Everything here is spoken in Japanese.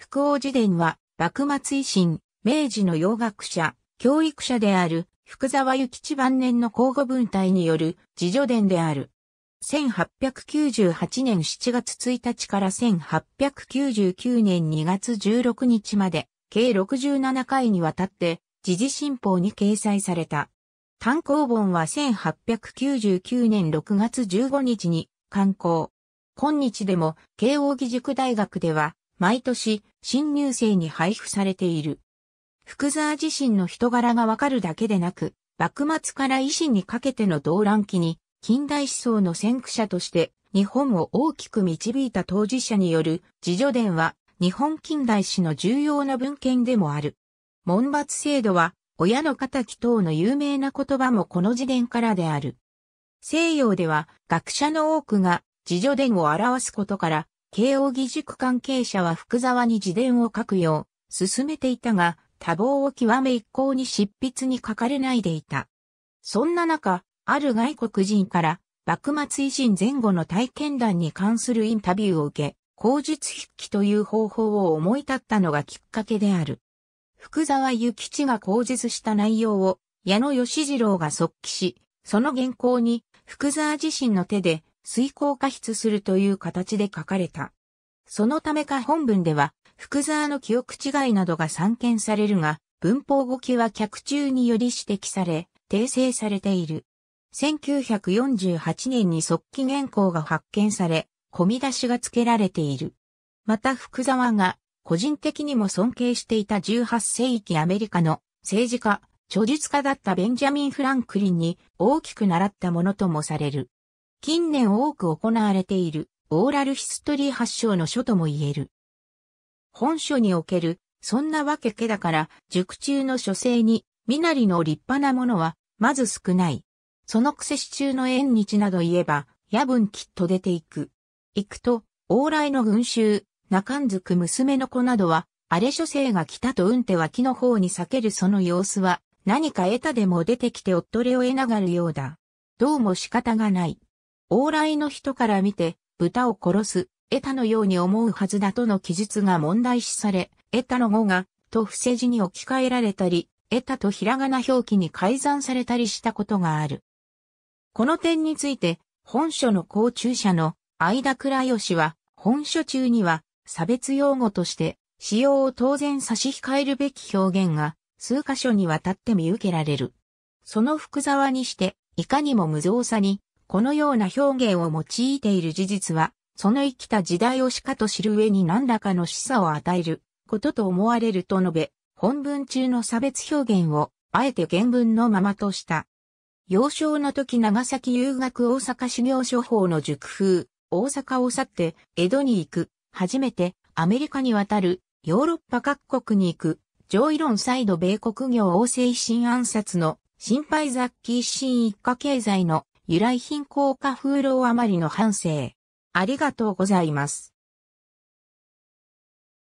福王寺伝は、幕末維新、明治の洋学者、教育者である、福沢諭吉晩年の交互文体による、自助伝である。1898年7月1日から1899年2月16日まで、計67回にわたって、時事新報に掲載された。単行本は1899年6月15日に刊行。今日でも、慶応義塾大学では、毎年新入生に配布されている。福沢自身の人柄がわかるだけでなく、幕末から維新にかけての動乱期に、近代思想の先駆者として日本を大きく導いた当事者による自助伝は日本近代史の重要な文献でもある。門罰制度は親の仇等の有名な言葉もこの時点からである。西洋では学者の多くが自助伝を表すことから慶応義塾関係者は福沢に自伝を書くよう、進めていたが、多忙を極め一向に執筆に書かれないでいた。そんな中、ある外国人から、幕末維新前後の体験談に関するインタビューを受け、口述筆記という方法を思い立ったのがきっかけである。福沢諭吉が口述した内容を、矢野義次郎が即記し、その原稿に、福沢自身の手で、遂行過失するという形で書かれた。そのためか本文では、福沢の記憶違いなどが散見されるが、文法語記は客中により指摘され、訂正されている。1948年に即記原稿が発見され、込み出しが付けられている。また福沢が、個人的にも尊敬していた18世紀アメリカの政治家、著述家だったベンジャミン・フランクリンに大きく習ったものともされる。近年多く行われているオーラルヒストリー発祥の書とも言える。本書における、そんなわけけだから、塾中の書生に、身なりの立派なものは、まず少ない。そのくせ市中の縁日など言えば、夜分きっと出ていく。行くと、往来の群衆、中んづく娘の子などは、荒れ書生が来たと運んて脇の方に避けるその様子は、何か得たでも出てきておっとれを得ながるようだ。どうも仕方がない。往来の人から見て、豚を殺す、エタのように思うはずだとの記述が問題視され、エタの語が、と伏せ字に置き換えられたり、エタとひらがな表記に改ざんされたりしたことがある。この点について、本書の公中者の相田倉義は、本書中には、差別用語として、使用を当然差し控えるべき表現が、数箇所にわたって見受けられる。その福沢にして、いかにも無造作に、このような表現を用いている事実は、その生きた時代をしかと知る上に何らかの示唆を与えることと思われると述べ、本文中の差別表現を、あえて原文のままとした。幼少の時長崎遊学大阪修行処方の熟風、大阪を去って江戸に行く、初めてアメリカに渡る、ヨーロッパ各国に行く、上位論再度米国業王政新暗殺の心配雑記一新一家経済の由来品効果風呂余りの反省。ありがとうございます。